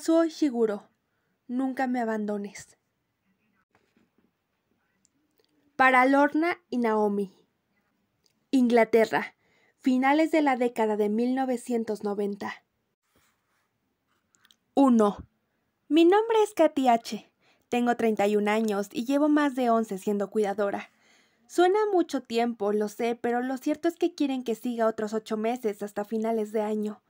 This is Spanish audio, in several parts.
Kazuo Shiguro, nunca me abandones. Para Lorna y Naomi. Inglaterra, finales de la década de 1990. 1. Mi nombre es Katy H. Tengo 31 años y llevo más de 11 siendo cuidadora. Suena mucho tiempo, lo sé, pero lo cierto es que quieren que siga otros 8 meses hasta finales de año.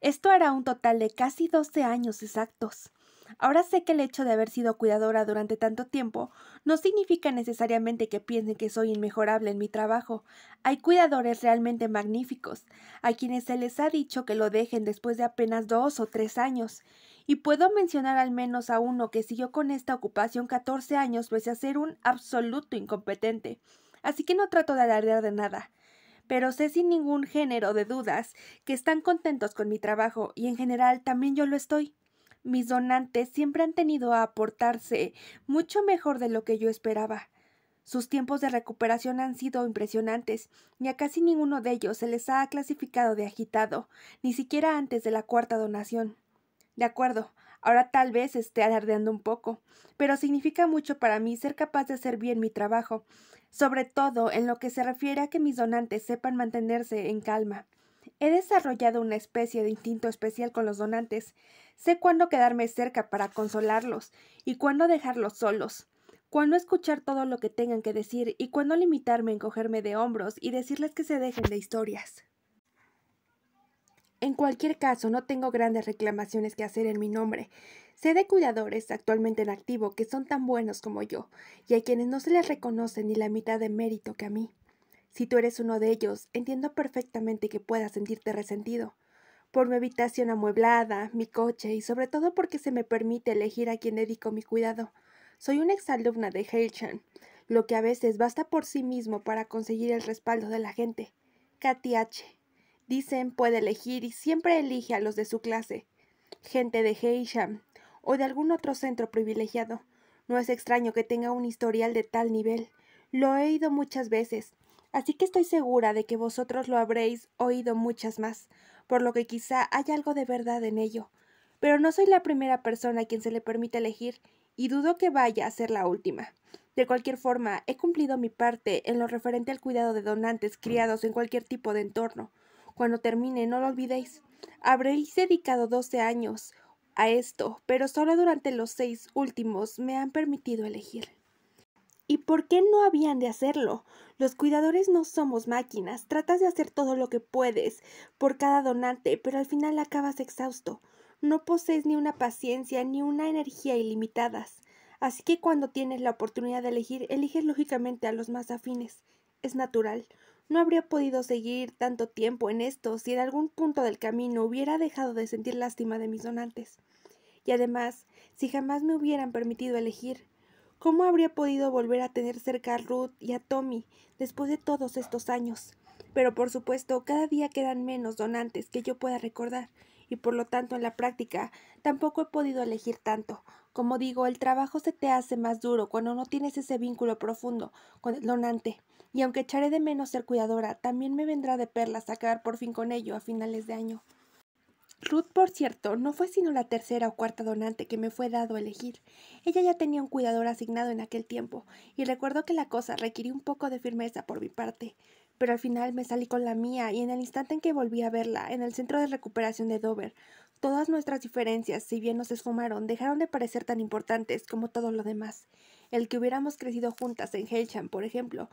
Esto hará un total de casi 12 años exactos. Ahora sé que el hecho de haber sido cuidadora durante tanto tiempo no significa necesariamente que piensen que soy inmejorable en mi trabajo. Hay cuidadores realmente magníficos, a quienes se les ha dicho que lo dejen después de apenas dos o tres años, y puedo mencionar al menos a uno que siguió con esta ocupación 14 años pese a ser un absoluto incompetente. Así que no trato de alardear de nada pero sé sin ningún género de dudas que están contentos con mi trabajo y en general también yo lo estoy. Mis donantes siempre han tenido a aportarse mucho mejor de lo que yo esperaba. Sus tiempos de recuperación han sido impresionantes, y a casi ninguno de ellos se les ha clasificado de agitado, ni siquiera antes de la cuarta donación. De acuerdo, ahora tal vez esté alardeando un poco, pero significa mucho para mí ser capaz de hacer bien mi trabajo, sobre todo en lo que se refiere a que mis donantes sepan mantenerse en calma. He desarrollado una especie de instinto especial con los donantes. Sé cuándo quedarme cerca para consolarlos y cuándo dejarlos solos, cuándo escuchar todo lo que tengan que decir y cuándo limitarme en cogerme de hombros y decirles que se dejen de historias. En cualquier caso, no tengo grandes reclamaciones que hacer en mi nombre. Sé de cuidadores actualmente en activo que son tan buenos como yo y a quienes no se les reconoce ni la mitad de mérito que a mí. Si tú eres uno de ellos, entiendo perfectamente que puedas sentirte resentido. Por mi habitación amueblada, mi coche y sobre todo porque se me permite elegir a quien dedico mi cuidado. Soy una exalumna de Heilchan, lo que a veces basta por sí mismo para conseguir el respaldo de la gente. Katy H. Dicen puede elegir y siempre elige a los de su clase. Gente de Heilchan, o de algún otro centro privilegiado. No es extraño que tenga un historial de tal nivel. Lo he oído muchas veces, así que estoy segura de que vosotros lo habréis oído muchas más, por lo que quizá haya algo de verdad en ello. Pero no soy la primera persona a quien se le permite elegir, y dudo que vaya a ser la última. De cualquier forma, he cumplido mi parte en lo referente al cuidado de donantes criados en cualquier tipo de entorno. Cuando termine, no lo olvidéis. Habréis dedicado doce años, a esto, pero solo durante los seis últimos me han permitido elegir. ¿Y por qué no habían de hacerlo? Los cuidadores no somos máquinas, tratas de hacer todo lo que puedes por cada donante, pero al final acabas exhausto. No posees ni una paciencia ni una energía ilimitadas. Así que cuando tienes la oportunidad de elegir, eliges lógicamente a los más afines. Es natural. No habría podido seguir tanto tiempo en esto si en algún punto del camino hubiera dejado de sentir lástima de mis donantes. Y además, si jamás me hubieran permitido elegir, ¿cómo habría podido volver a tener cerca a Ruth y a Tommy después de todos estos años? Pero por supuesto, cada día quedan menos donantes que yo pueda recordar, y por lo tanto en la práctica tampoco he podido elegir tanto. Como digo, el trabajo se te hace más duro cuando no tienes ese vínculo profundo con el donante y aunque echaré de menos ser cuidadora, también me vendrá de perlas acabar por fin con ello a finales de año. Ruth, por cierto, no fue sino la tercera o cuarta donante que me fue dado elegir. Ella ya tenía un cuidador asignado en aquel tiempo, y recuerdo que la cosa requirió un poco de firmeza por mi parte. Pero al final me salí con la mía, y en el instante en que volví a verla, en el centro de recuperación de Dover, todas nuestras diferencias, si bien nos esfumaron, dejaron de parecer tan importantes como todo lo demás. El que hubiéramos crecido juntas en Helsham, por ejemplo,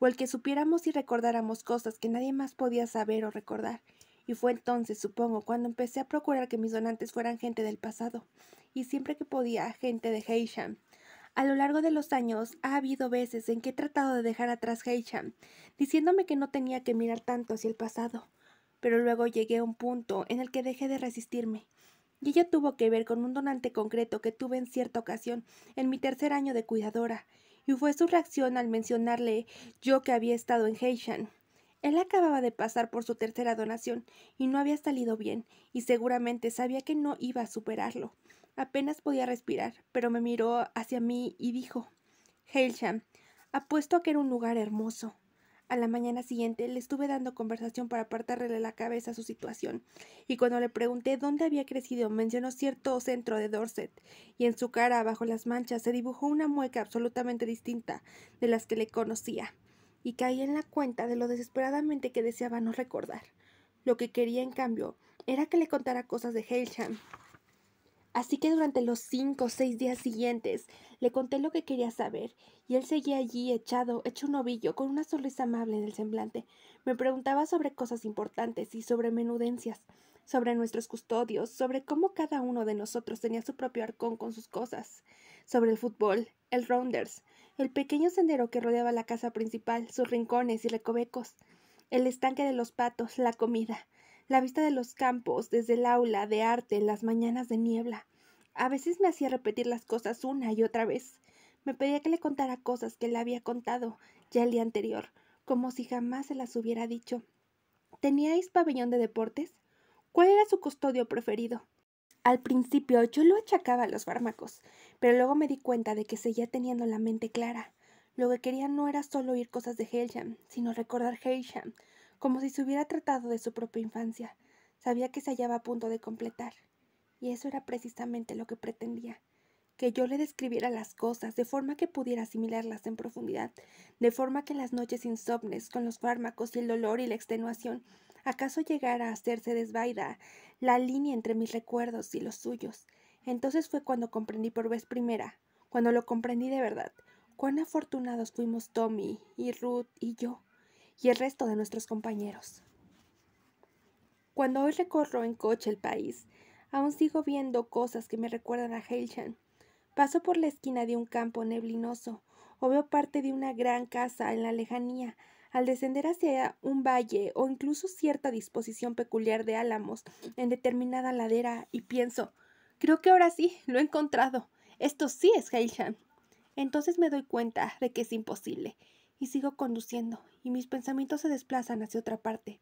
o el que supiéramos y recordáramos cosas que nadie más podía saber o recordar. Y fue entonces, supongo, cuando empecé a procurar que mis donantes fueran gente del pasado, y siempre que podía, gente de Heishan. A lo largo de los años ha habido veces en que he tratado de dejar atrás Heishan, diciéndome que no tenía que mirar tanto hacia el pasado. Pero luego llegué a un punto en el que dejé de resistirme. Y ella tuvo que ver con un donante concreto que tuve en cierta ocasión, en mi tercer año de cuidadora, y fue su reacción al mencionarle yo que había estado en Heishan. Él acababa de pasar por su tercera donación y no había salido bien, y seguramente sabía que no iba a superarlo. Apenas podía respirar, pero me miró hacia mí y dijo Heilsham, apuesto a que era un lugar hermoso. A la mañana siguiente le estuve dando conversación para apartarle la cabeza a su situación, y cuando le pregunté dónde había crecido mencionó cierto centro de Dorset, y en su cara bajo las manchas se dibujó una mueca absolutamente distinta de las que le conocía, y caí en la cuenta de lo desesperadamente que deseaba no recordar. Lo que quería, en cambio, era que le contara cosas de Hailsham. Así que durante los cinco o seis días siguientes le conté lo que quería saber, y él seguía allí echado, hecho un ovillo, con una sonrisa amable en el semblante. Me preguntaba sobre cosas importantes y sobre menudencias, sobre nuestros custodios, sobre cómo cada uno de nosotros tenía su propio arcón con sus cosas, sobre el fútbol, el rounders, el pequeño sendero que rodeaba la casa principal, sus rincones y recovecos, el estanque de los patos, la comida, la vista de los campos desde el aula de arte en las mañanas de niebla. A veces me hacía repetir las cosas una y otra vez. Me pedía que le contara cosas que le había contado ya el día anterior, como si jamás se las hubiera dicho. ¿Teníais pabellón de deportes? ¿Cuál era su custodio preferido? Al principio yo lo achacaba a los fármacos, pero luego me di cuenta de que seguía teniendo la mente clara. Lo que quería no era solo oír cosas de Helsham, sino recordar como si se hubiera tratado de su propia infancia. Sabía que se hallaba a punto de completar. Y eso era precisamente lo que pretendía, que yo le describiera las cosas de forma que pudiera asimilarlas en profundidad, de forma que las noches insomnes, con los fármacos y el dolor y la extenuación, acaso llegara a hacerse desvaida la línea entre mis recuerdos y los suyos. Entonces fue cuando comprendí por vez primera, cuando lo comprendí de verdad, cuán afortunados fuimos Tommy y Ruth y yo y el resto de nuestros compañeros. Cuando hoy recorro en coche el país, aún sigo viendo cosas que me recuerdan a Heilchan. Paso por la esquina de un campo neblinoso o veo parte de una gran casa en la lejanía. Al descender hacia un valle o incluso cierta disposición peculiar de álamos en determinada ladera y pienso, creo que ahora sí, lo he encontrado. Esto sí es Heilchan. Entonces me doy cuenta de que es imposible y sigo conduciendo y mis pensamientos se desplazan hacia otra parte.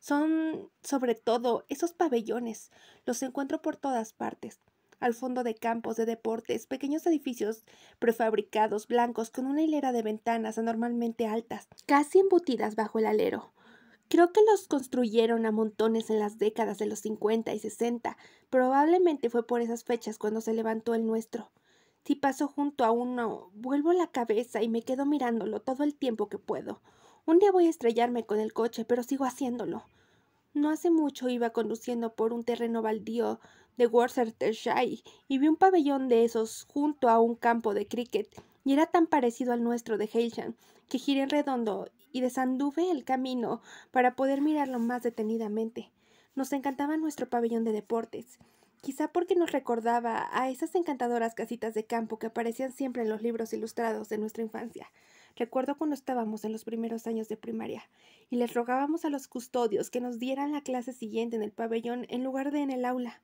Son, sobre todo, esos pabellones. Los encuentro por todas partes. Al fondo de campos de deportes, pequeños edificios prefabricados blancos con una hilera de ventanas anormalmente altas, casi embutidas bajo el alero. Creo que los construyeron a montones en las décadas de los 50 y 60. Probablemente fue por esas fechas cuando se levantó el nuestro. Si paso junto a uno, vuelvo la cabeza y me quedo mirándolo todo el tiempo que puedo. Un día voy a estrellarme con el coche, pero sigo haciéndolo. No hace mucho iba conduciendo por un terreno baldío de Worcestershire y vi un pabellón de esos junto a un campo de cricket, y era tan parecido al nuestro de Hailsham que giré en redondo y desanduve el camino para poder mirarlo más detenidamente. Nos encantaba nuestro pabellón de deportes quizá porque nos recordaba a esas encantadoras casitas de campo que aparecían siempre en los libros ilustrados de nuestra infancia. Recuerdo cuando estábamos en los primeros años de primaria y les rogábamos a los custodios que nos dieran la clase siguiente en el pabellón en lugar de en el aula.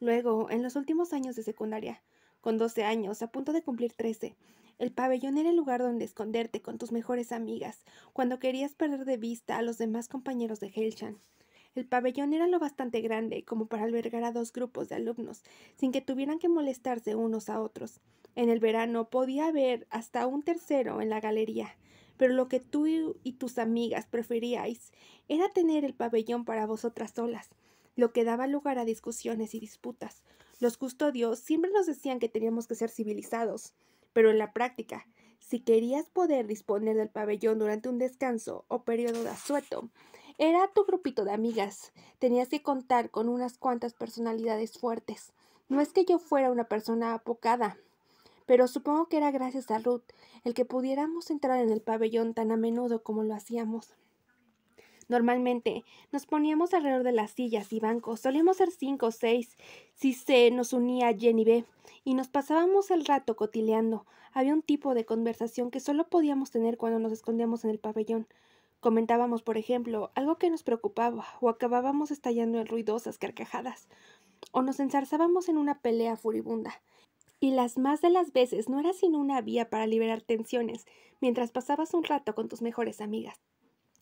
Luego, en los últimos años de secundaria, con 12 años, a punto de cumplir 13, el pabellón era el lugar donde esconderte con tus mejores amigas cuando querías perder de vista a los demás compañeros de Helshan. El pabellón era lo bastante grande como para albergar a dos grupos de alumnos, sin que tuvieran que molestarse unos a otros. En el verano podía haber hasta un tercero en la galería, pero lo que tú y tus amigas preferíais era tener el pabellón para vosotras solas, lo que daba lugar a discusiones y disputas. Los custodios siempre nos decían que teníamos que ser civilizados, pero en la práctica, si querías poder disponer del pabellón durante un descanso o periodo de asueto, era tu grupito de amigas. Tenías que contar con unas cuantas personalidades fuertes. No es que yo fuera una persona apocada, pero supongo que era gracias a Ruth el que pudiéramos entrar en el pabellón tan a menudo como lo hacíamos. Normalmente nos poníamos alrededor de las sillas y bancos, solíamos ser cinco o seis, si se nos unía Jenny B, y nos pasábamos el rato cotileando. Había un tipo de conversación que solo podíamos tener cuando nos escondíamos en el pabellón. Comentábamos, por ejemplo, algo que nos preocupaba o acabábamos estallando en ruidosas carcajadas o nos ensarzábamos en una pelea furibunda. Y las más de las veces no era sino una vía para liberar tensiones mientras pasabas un rato con tus mejores amigas.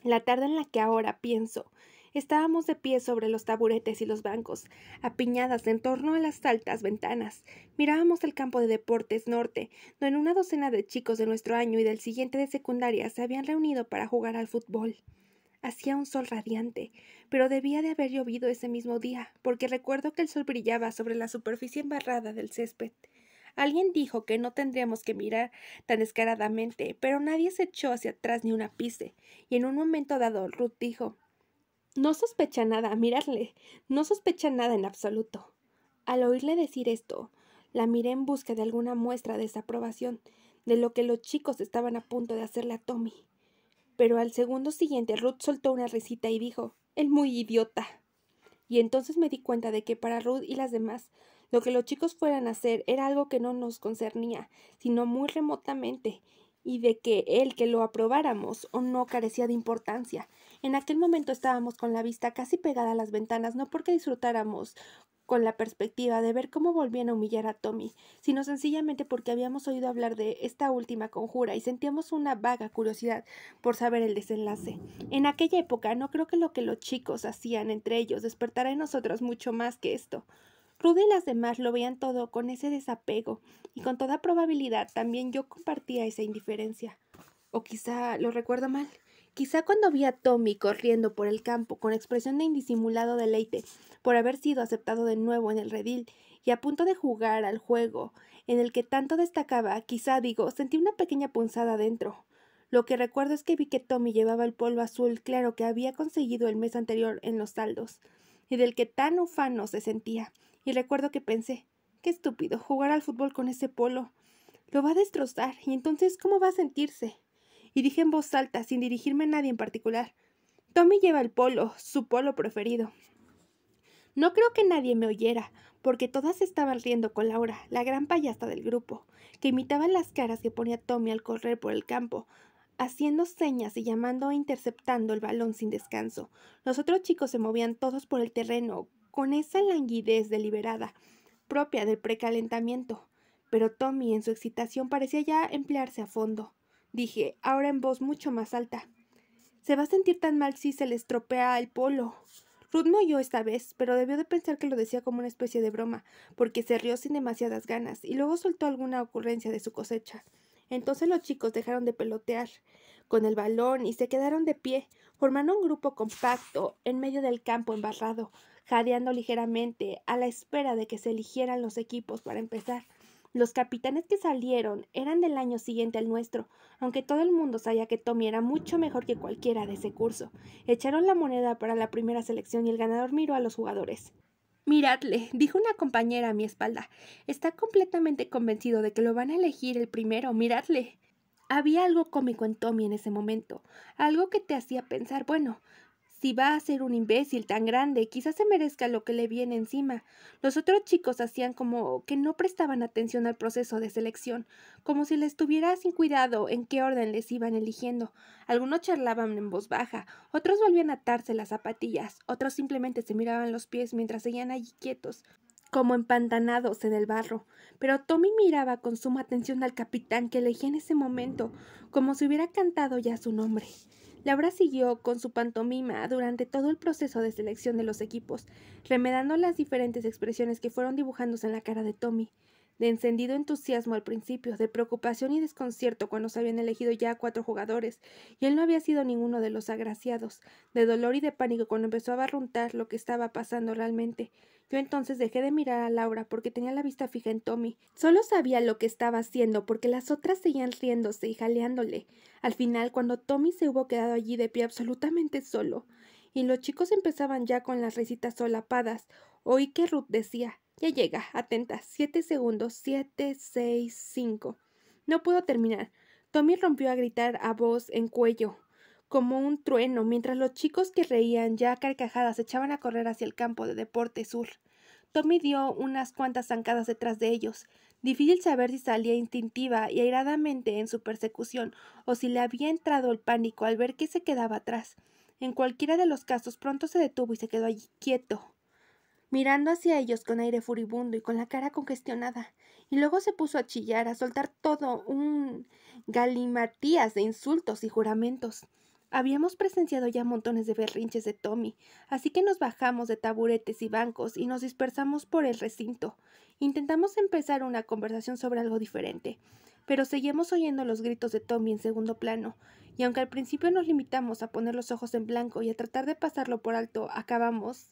La tarde en la que ahora pienso Estábamos de pie sobre los taburetes y los bancos, apiñadas en torno a las altas ventanas. Mirábamos el campo de deportes norte, donde una docena de chicos de nuestro año y del siguiente de secundaria se habían reunido para jugar al fútbol. Hacía un sol radiante, pero debía de haber llovido ese mismo día, porque recuerdo que el sol brillaba sobre la superficie embarrada del césped. Alguien dijo que no tendríamos que mirar tan escaradamente, pero nadie se echó hacia atrás ni una ápice, y en un momento dado Ruth dijo no sospecha nada, mirarle, no sospecha nada en absoluto. Al oírle decir esto, la miré en busca de alguna muestra de desaprobación de lo que los chicos estaban a punto de hacerle a Tommy. Pero al segundo siguiente Ruth soltó una risita y dijo, el muy idiota. Y entonces me di cuenta de que para Ruth y las demás, lo que los chicos fueran a hacer era algo que no nos concernía, sino muy remotamente, y de que el que lo aprobáramos o no carecía de importancia. En aquel momento estábamos con la vista casi pegada a las ventanas, no porque disfrutáramos con la perspectiva de ver cómo volvían a humillar a Tommy, sino sencillamente porque habíamos oído hablar de esta última conjura y sentíamos una vaga curiosidad por saber el desenlace. En aquella época no creo que lo que los chicos hacían entre ellos despertara en nosotros mucho más que esto. Rudy y las demás lo veían todo con ese desapego y con toda probabilidad también yo compartía esa indiferencia. O quizá lo recuerdo mal. Quizá cuando vi a Tommy corriendo por el campo con expresión de indisimulado deleite por haber sido aceptado de nuevo en el redil y a punto de jugar al juego en el que tanto destacaba, quizá digo, sentí una pequeña punzada dentro. Lo que recuerdo es que vi que Tommy llevaba el polvo azul claro que había conseguido el mes anterior en los saldos, y del que tan ufano se sentía, y recuerdo que pensé, qué estúpido, jugar al fútbol con ese polo. Lo va a destrozar, y entonces, ¿cómo va a sentirse? Y dije en voz alta, sin dirigirme a nadie en particular. Tommy lleva el polo, su polo preferido. No creo que nadie me oyera, porque todas estaban riendo con Laura, la gran payasta del grupo, que imitaba las caras que ponía Tommy al correr por el campo, haciendo señas y llamando e interceptando el balón sin descanso. Los otros chicos se movían todos por el terreno, con esa languidez deliberada propia del precalentamiento, pero Tommy en su excitación parecía ya emplearse a fondo. Dije, ahora en voz mucho más alta. Se va a sentir tan mal si se le estropea el polo. Ruth no oyó esta vez, pero debió de pensar que lo decía como una especie de broma, porque se rió sin demasiadas ganas y luego soltó alguna ocurrencia de su cosecha. Entonces los chicos dejaron de pelotear con el balón y se quedaron de pie, formando un grupo compacto en medio del campo embarrado, jadeando ligeramente, a la espera de que se eligieran los equipos para empezar. Los capitanes que salieron eran del año siguiente al nuestro, aunque todo el mundo sabía que Tommy era mucho mejor que cualquiera de ese curso. Echaron la moneda para la primera selección y el ganador miró a los jugadores. Miradle, dijo una compañera a mi espalda. Está completamente convencido de que lo van a elegir el primero. Miradle. Había algo cómico en Tommy en ese momento, algo que te hacía pensar, bueno, si va a ser un imbécil tan grande, quizás se merezca lo que le viene encima. Los otros chicos hacían como que no prestaban atención al proceso de selección, como si les tuviera sin cuidado en qué orden les iban eligiendo. Algunos charlaban en voz baja, otros volvían a atarse las zapatillas, otros simplemente se miraban los pies mientras seguían allí quietos como empantanados en el barro, pero Tommy miraba con suma atención al capitán que elegía en ese momento, como si hubiera cantado ya su nombre. Laura siguió con su pantomima durante todo el proceso de selección de los equipos, remedando las diferentes expresiones que fueron dibujándose en la cara de Tommy de encendido entusiasmo al principio, de preocupación y desconcierto cuando se habían elegido ya cuatro jugadores, y él no había sido ninguno de los agraciados, de dolor y de pánico cuando empezó a barruntar lo que estaba pasando realmente. Yo entonces dejé de mirar a Laura porque tenía la vista fija en Tommy. Solo sabía lo que estaba haciendo porque las otras seguían riéndose y jaleándole. Al final, cuando Tommy se hubo quedado allí de pie absolutamente solo, y los chicos empezaban ya con las risitas solapadas, oí que Ruth decía ya llega, atenta, siete segundos, siete, seis, cinco. No pudo terminar. Tommy rompió a gritar a voz en cuello, como un trueno, mientras los chicos que reían ya carcajadas echaban a correr hacia el campo de deporte sur. Tommy dio unas cuantas zancadas detrás de ellos. Difícil saber si salía instintiva y airadamente en su persecución o si le había entrado el pánico al ver que se quedaba atrás. En cualquiera de los casos pronto se detuvo y se quedó allí quieto, mirando hacia ellos con aire furibundo y con la cara congestionada, y luego se puso a chillar, a soltar todo un galimatías de insultos y juramentos. Habíamos presenciado ya montones de berrinches de Tommy, así que nos bajamos de taburetes y bancos y nos dispersamos por el recinto. Intentamos empezar una conversación sobre algo diferente, pero seguimos oyendo los gritos de Tommy en segundo plano, y aunque al principio nos limitamos a poner los ojos en blanco y a tratar de pasarlo por alto, acabamos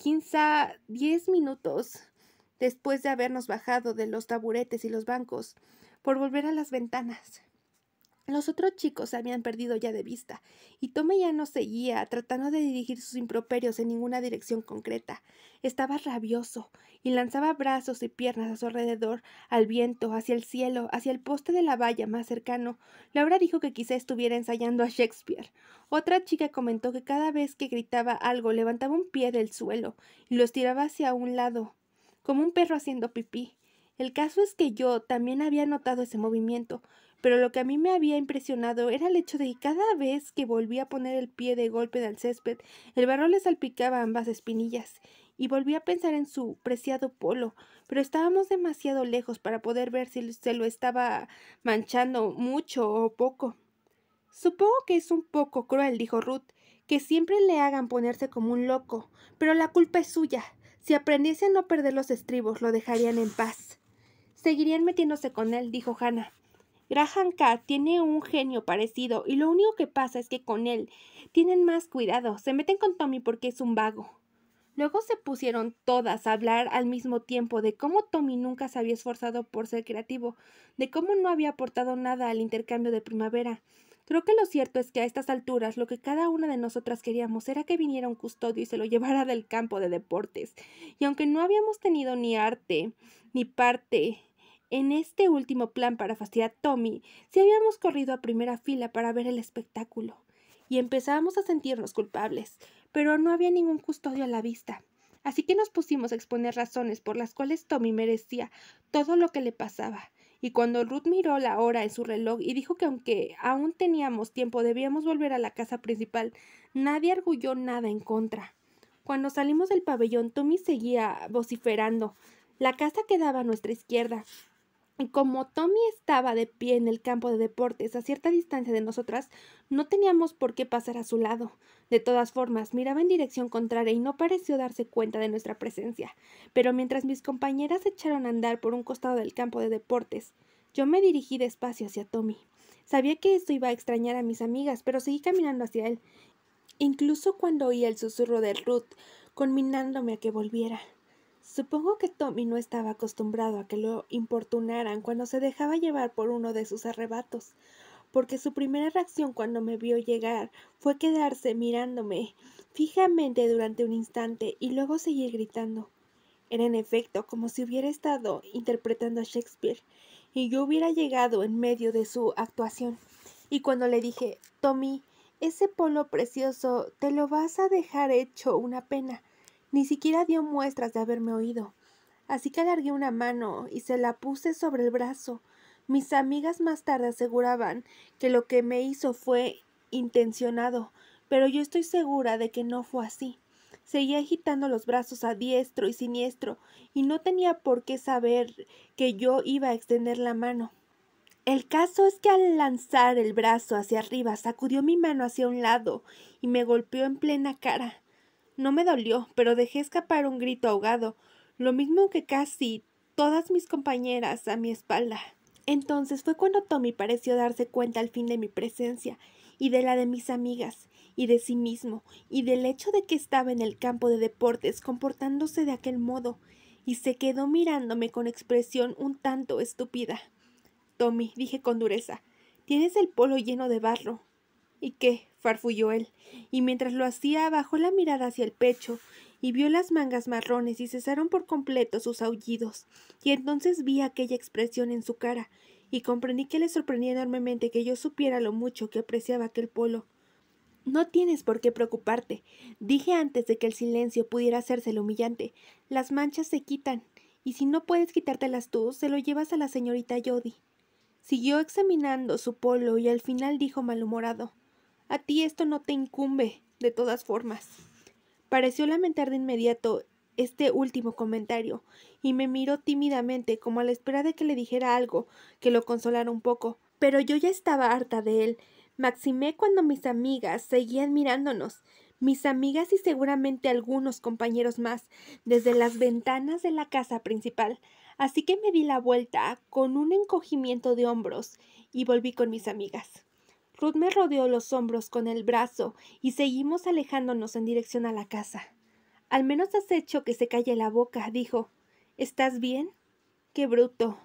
quizá diez minutos después de habernos bajado de los taburetes y los bancos, por volver a las ventanas. Los otros chicos se habían perdido ya de vista, y Tome ya no seguía, tratando de dirigir sus improperios en ninguna dirección concreta. Estaba rabioso, y lanzaba brazos y piernas a su alrededor, al viento, hacia el cielo, hacia el poste de la valla más cercano. Laura dijo que quizá estuviera ensayando a Shakespeare. Otra chica comentó que cada vez que gritaba algo levantaba un pie del suelo y lo estiraba hacia un lado, como un perro haciendo pipí. El caso es que yo también había notado ese movimiento, pero lo que a mí me había impresionado era el hecho de que cada vez que volvía a poner el pie de golpe del césped, el barro le salpicaba ambas espinillas, y volví a pensar en su preciado polo, pero estábamos demasiado lejos para poder ver si se lo estaba manchando mucho o poco. Supongo que es un poco cruel, dijo Ruth, que siempre le hagan ponerse como un loco, pero la culpa es suya. Si aprendiese a no perder los estribos, lo dejarían en paz. Seguirían metiéndose con él, dijo Hannah. Graham K. tiene un genio parecido y lo único que pasa es que con él tienen más cuidado. Se meten con Tommy porque es un vago. Luego se pusieron todas a hablar al mismo tiempo de cómo Tommy nunca se había esforzado por ser creativo, de cómo no había aportado nada al intercambio de primavera. Creo que lo cierto es que a estas alturas lo que cada una de nosotras queríamos era que viniera un custodio y se lo llevara del campo de deportes. Y aunque no habíamos tenido ni arte, ni parte, en este último plan para fastidiar a Tommy, si habíamos corrido a primera fila para ver el espectáculo y empezábamos a sentirnos culpables, pero no había ningún custodio a la vista. Así que nos pusimos a exponer razones por las cuales Tommy merecía todo lo que le pasaba. Y cuando Ruth miró la hora en su reloj y dijo que aunque aún teníamos tiempo debíamos volver a la casa principal, nadie arguyó nada en contra. Cuando salimos del pabellón, Tommy seguía vociferando. La casa quedaba a nuestra izquierda, como Tommy estaba de pie en el campo de deportes a cierta distancia de nosotras, no teníamos por qué pasar a su lado. De todas formas, miraba en dirección contraria y no pareció darse cuenta de nuestra presencia. Pero mientras mis compañeras echaron a andar por un costado del campo de deportes, yo me dirigí despacio hacia Tommy. Sabía que esto iba a extrañar a mis amigas, pero seguí caminando hacia él, incluso cuando oí el susurro de Ruth, conminándome a que volviera. Supongo que Tommy no estaba acostumbrado a que lo importunaran cuando se dejaba llevar por uno de sus arrebatos, porque su primera reacción cuando me vio llegar fue quedarse mirándome fijamente durante un instante y luego seguir gritando. Era en efecto como si hubiera estado interpretando a Shakespeare y yo hubiera llegado en medio de su actuación. Y cuando le dije, Tommy, ese polo precioso te lo vas a dejar hecho una pena, ni siquiera dio muestras de haberme oído. Así que alargué una mano y se la puse sobre el brazo. Mis amigas más tarde aseguraban que lo que me hizo fue intencionado, pero yo estoy segura de que no fue así. Seguía agitando los brazos a diestro y siniestro, y no tenía por qué saber que yo iba a extender la mano. El caso es que al lanzar el brazo hacia arriba sacudió mi mano hacia un lado y me golpeó en plena cara. No me dolió, pero dejé escapar un grito ahogado, lo mismo que casi todas mis compañeras a mi espalda. Entonces fue cuando Tommy pareció darse cuenta al fin de mi presencia, y de la de mis amigas, y de sí mismo, y del hecho de que estaba en el campo de deportes comportándose de aquel modo, y se quedó mirándome con expresión un tanto estúpida. Tommy, dije con dureza, tienes el polo lleno de barro. ¿Y qué? farfulló él, y mientras lo hacía bajó la mirada hacia el pecho y vio las mangas marrones y cesaron por completo sus aullidos, y entonces vi aquella expresión en su cara, y comprendí que le sorprendía enormemente que yo supiera lo mucho que apreciaba aquel polo. No tienes por qué preocuparte. Dije antes de que el silencio pudiera hacerse lo humillante. Las manchas se quitan, y si no puedes quitártelas tú, se lo llevas a la señorita Jody. Siguió examinando su polo y al final dijo malhumorado a ti esto no te incumbe, de todas formas. Pareció lamentar de inmediato este último comentario, y me miró tímidamente como a la espera de que le dijera algo que lo consolara un poco, pero yo ya estaba harta de él. Maximé cuando mis amigas seguían mirándonos, mis amigas y seguramente algunos compañeros más, desde las ventanas de la casa principal. Así que me di la vuelta con un encogimiento de hombros y volví con mis amigas. Ruth me rodeó los hombros con el brazo y seguimos alejándonos en dirección a la casa. Al menos has hecho que se calle la boca, dijo. ¿Estás bien? ¡Qué bruto!